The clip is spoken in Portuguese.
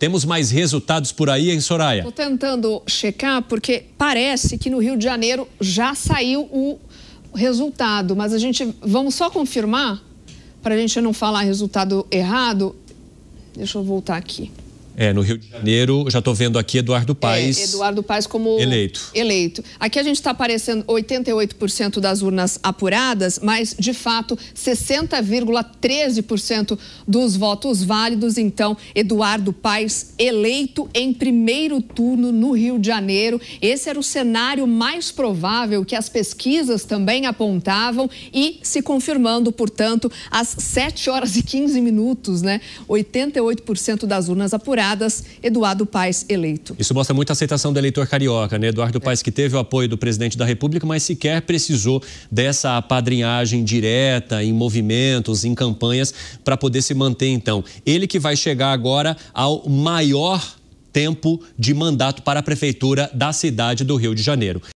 Temos mais resultados por aí, hein, Soraya? Estou tentando checar, porque parece que no Rio de Janeiro já saiu o resultado, mas a gente. Vamos só confirmar, para a gente não falar resultado errado. Deixa eu voltar aqui. É, no Rio de Janeiro, já estou vendo aqui Eduardo é, Paes. É, Eduardo Paes como eleito. eleito. Aqui a gente está aparecendo 88% das urnas apuradas, mas, de fato, 60,13% dos votos válidos. Então, Eduardo Paes eleito em primeiro turno no Rio de Janeiro. Esse era o cenário mais provável que as pesquisas também apontavam e se confirmando, portanto, às 7 horas e 15 minutos, né? 88% das urnas apuradas Douradas, Eduardo Paes eleito. Isso mostra muita aceitação do eleitor carioca, né? Eduardo Paz Paes que teve o apoio do presidente da República, mas sequer precisou dessa apadrinhagem direta em movimentos, em campanhas, para poder se manter então. Ele que vai chegar agora ao maior tempo de mandato para a prefeitura da cidade do Rio de Janeiro.